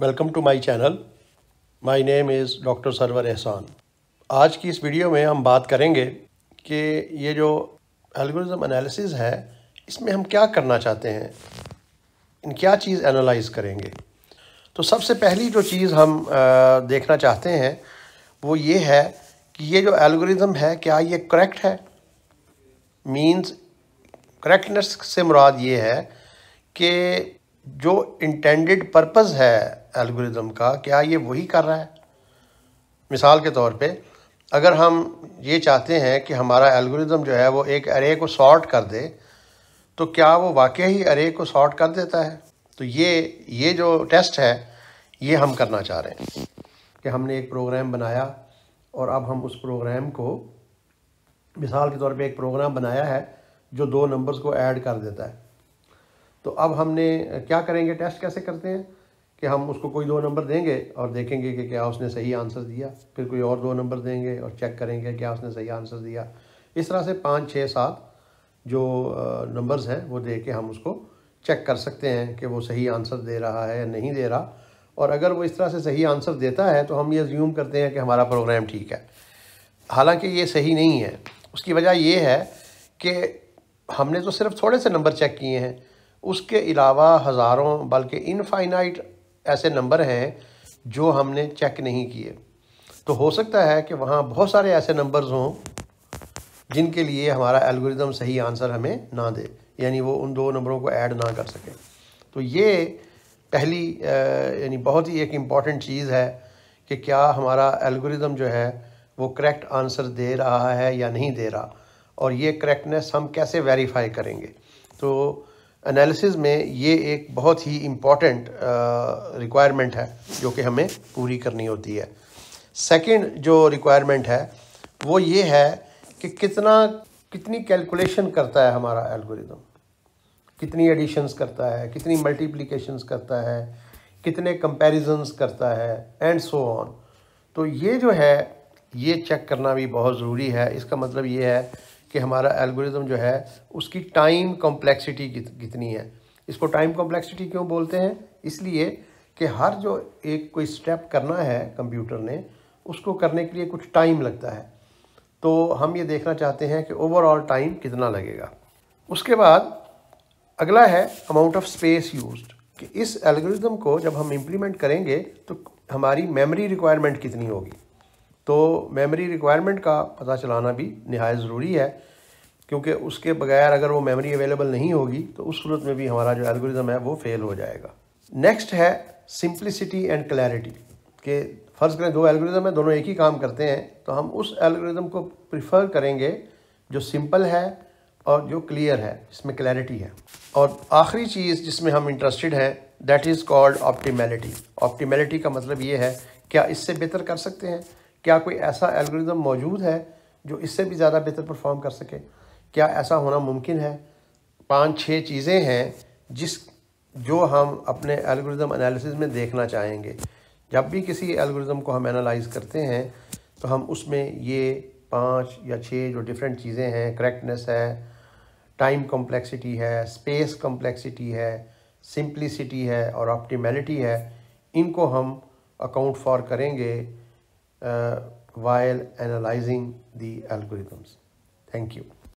Welcome to my channel my name is doctor Sarwar Ehsan आज की इस वीडियो में हम बात करेंगे कि ये जो एल्गोरिज्म एनालिसिस है इसमें हम क्या करना चाहते हैं इन क्या चीज़ एनालाइज करेंगे तो सबसे पहली जो चीज़ हम देखना चाहते हैं वो ये है कि ये जो एल्गोरिज्म है क्या ये करेक्ट है मींस करेक्टनेस से मुराद ये है कि जो इंटेंडेड पर्पस है एल्गोरिदम का क्या ये वही कर रहा है मिसाल के तौर पे अगर हम ये चाहते हैं कि हमारा एल्गोरिदम जो है वो एक अरे को सॉर्ट कर दे तो क्या वो वाकई ही अरे को सॉर्ट कर देता है तो ये ये जो टेस्ट है ये हम करना चाह रहे हैं कि हमने एक प्रोग्राम बनाया और अब हम उस प्रोग्राम को मिसाल के तौर पे एक प्रोग्राम बनाया है जो दो नंबर्स को ऐड कर देता है तो अब हमने क्या करेंगे टेस्ट कैसे करते हैं कि हम उसको कोई दो नंबर देंगे और देखेंगे कि क्या उसने सही आंसर दिया फिर कोई और दो नंबर देंगे और चेक करेंगे क्या उसने सही आंसर दिया इस तरह से पाँच छः सात जो नंबर्स हैं वो दे के हम उसको चेक कर सकते हैं कि वो सही आंसर दे रहा है या नहीं दे रहा और अगर वो इस तरह से सही आंसर देता है तो हम ये ज्यूम करते हैं कि हमारा प्रोग्राम ठीक है हालांकि ये सही नहीं है उसकी वजह ये है कि हमने तो सिर्फ थोड़े से नंबर चेक किए हैं उसके अलावा हज़ारों बल्कि इनफाइनाइट ऐसे नंबर हैं जो हमने चेक नहीं किए तो हो सकता है कि वहाँ बहुत सारे ऐसे नंबर्स हों जिनके लिए हमारा एल्गोरिदम सही आंसर हमें ना दे यानी वो उन दो नंबरों को ऐड ना कर सके तो ये पहली यानी बहुत ही एक इम्पॉर्टेंट चीज़ है कि क्या हमारा एल्गोरिदम जो है वो करेक्ट आंसर दे रहा है या नहीं दे रहा और ये करेक्टनेस हम कैसे वेरीफाई करेंगे तो एनालिसिस में ये एक बहुत ही इम्पॉर्टेंट रिक्वायरमेंट uh, है जो कि हमें पूरी करनी होती है सेकंड जो रिक्वायरमेंट है वो ये है कि कितना कितनी कैलकुलेशन करता है हमारा एल्गोरिदम कितनी एडिशंस करता है कितनी मल्टीप्लिकेशंस करता है कितने कंपैरिजन्स करता है एंड सो ऑन तो ये जो है ये चेक करना भी बहुत ज़रूरी है इसका मतलब ये है कि हमारा एल्गोरिज्म जो है उसकी टाइम कॉम्प्लेक्सिटी कितनी है इसको टाइम कॉम्प्लेक्सिटी क्यों बोलते हैं इसलिए कि हर जो एक कोई स्टेप करना है कंप्यूटर ने उसको करने के लिए कुछ टाइम लगता है तो हम ये देखना चाहते हैं कि ओवरऑल टाइम कितना लगेगा उसके बाद अगला है अमाउंट ऑफ स्पेस यूज कि इस एल्गोरिज्म को जब हम इम्प्लीमेंट करेंगे तो हमारी मेमोरी रिक्वायरमेंट कितनी होगी तो मेमोरी रिक्वायरमेंट का पता चलाना भी नहायत ज़रूरी है क्योंकि उसके बगैर अगर वो मेमोरी अवेलेबल नहीं होगी तो उस सूरत में भी हमारा जो एल्गोरिज्म है वो फेल हो जाएगा नेक्स्ट है सिंप्लिसिटी एंड क्लैरिटी के फ़र्ज़ करें दो एल्गोरिज्म है दोनों एक ही काम करते हैं तो हम उस एल्गोरिज्म को प्रिफर करेंगे जो सिंपल है और जो क्लियर है इसमें क्लैरिटी है और आखिरी चीज़ जिसमें हम इंटरेस्टेड हैं that is called optimality optimality का मतलब ये है क्या इससे बेहतर कर सकते हैं क्या कोई ऐसा एल्गोरिज्म मौजूद है जो इससे भी ज़्यादा बेहतर परफॉर्म कर सके क्या ऐसा होना मुमकिन है पाँच छः चीज़ें हैं जिस जो हम अपने एल्गोरिज्म एनालिसिस में देखना चाहेंगे जब भी किसी एल्गोरिज्म को हम एनालाइज करते हैं तो हम उसमें ये पाँच या छः जो डिफरेंट चीज़ें हैं करेक्टनेस है टाइम कॉम्प्लेक्सिटी है स्पेस कॉम्प्लेक्सिटी है सिंप्लिसिटी है और ऑप्टिमेलिटी है इनको हम अकाउंट फॉर करेंगे uh, while analyzing the algorithms. Thank you.